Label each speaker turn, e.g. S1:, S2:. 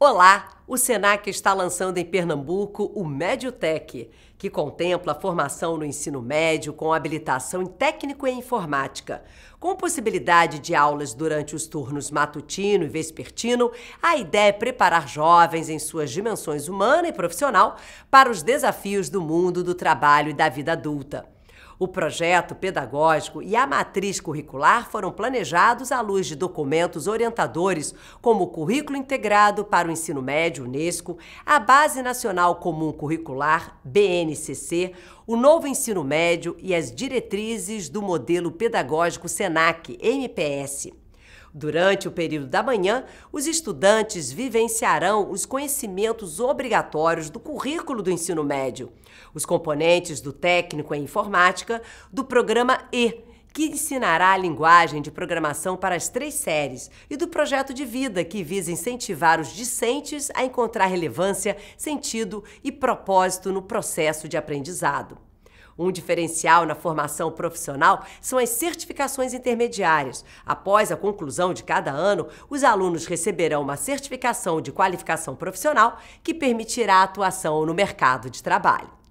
S1: Olá! O SENAC está lançando em Pernambuco o MédioTech, que contempla a formação no ensino médio com habilitação em técnico em informática. Com possibilidade de aulas durante os turnos matutino e vespertino, a ideia é preparar jovens em suas dimensões humana e profissional para os desafios do mundo do trabalho e da vida adulta. O projeto pedagógico e a matriz curricular foram planejados à luz de documentos orientadores, como o Currículo Integrado para o Ensino Médio Unesco, a Base Nacional Comum Curricular BNCC, o Novo Ensino Médio e as diretrizes do Modelo Pedagógico SENAC MPS. Durante o período da manhã, os estudantes vivenciarão os conhecimentos obrigatórios do currículo do ensino médio, os componentes do técnico em informática do programa E, que ensinará a linguagem de programação para as três séries, e do projeto de vida, que visa incentivar os discentes a encontrar relevância, sentido e propósito no processo de aprendizado. Um diferencial na formação profissional são as certificações intermediárias. Após a conclusão de cada ano, os alunos receberão uma certificação de qualificação profissional que permitirá a atuação no mercado de trabalho.